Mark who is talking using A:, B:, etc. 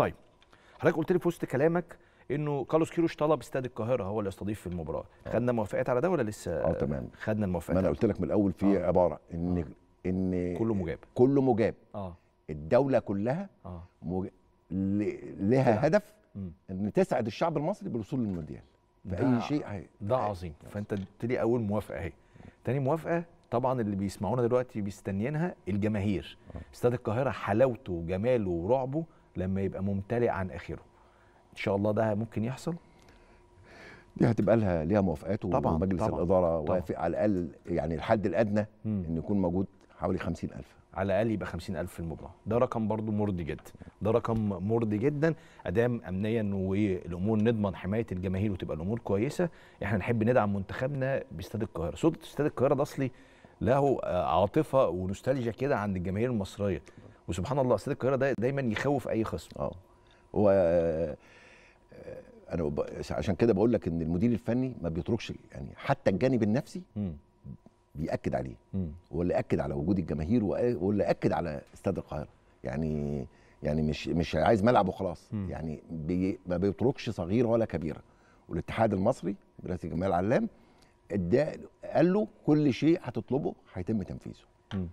A: طيب حضرتك قلت لي في وسط كلامك انه كارلوس كيروش طلب استاد القاهره هو اللي يستضيف في
B: المباراه آه. خدنا
A: موافقات على ده ولا لسه اه
B: تمام خدنا الموافقات ما انا قلت لك من الاول في آه. عباره آه. ان آه. ان كله مجاب كله مجاب اه الدوله كلها آه. مج... لها هدف ان تسعد الشعب المصري بالوصول للمونديال
A: باي شيء هي. ده عظيم هي. فانت قلت لي اول موافقه اهي تاني موافقه طبعا اللي بيسمعونا دلوقتي بيستنينها الجماهير آه. استاد القاهره حلاوته وجماله ورعبه لما يبقى
B: ممتلئ عن اخره ان شاء الله ده ممكن يحصل دي هتبقى لها ليها موافقات طبعا ومجلس طبعا الاداره وافق على الاقل يعني الحد الادنى ان يكون موجود حوالي 50000
A: على الاقل يبقى 50000 في المباراه ده رقم برضو مرضي جدا ده رقم مرضي جدا ادام امنيا والامور نضمن حمايه الجماهير وتبقى الامور كويسه احنا نحب ندعم منتخبنا باستاد القاهره صوت استاد القاهره ده اصلي له عاطفه ونوستالجيا كده عند الجماهير المصريه وسبحان الله استاد القاهره ده دايما يخوف اي خصم اه
B: هو آه، آه، انا عشان كده بقول لك ان المدير الفني ما بيتركش يعني حتى الجانب النفسي م. بيأكد عليه هو اللي أكد على وجود الجماهير واللي أكد على استاد القاهرة يعني يعني مش مش عايز ملعب وخلاص م. يعني بي ما بيتركش صغيرة ولا كبيرة والاتحاد المصري برئاسة جمال علام ادى قال له كل شيء هتطلبه هيتم تنفيذه م.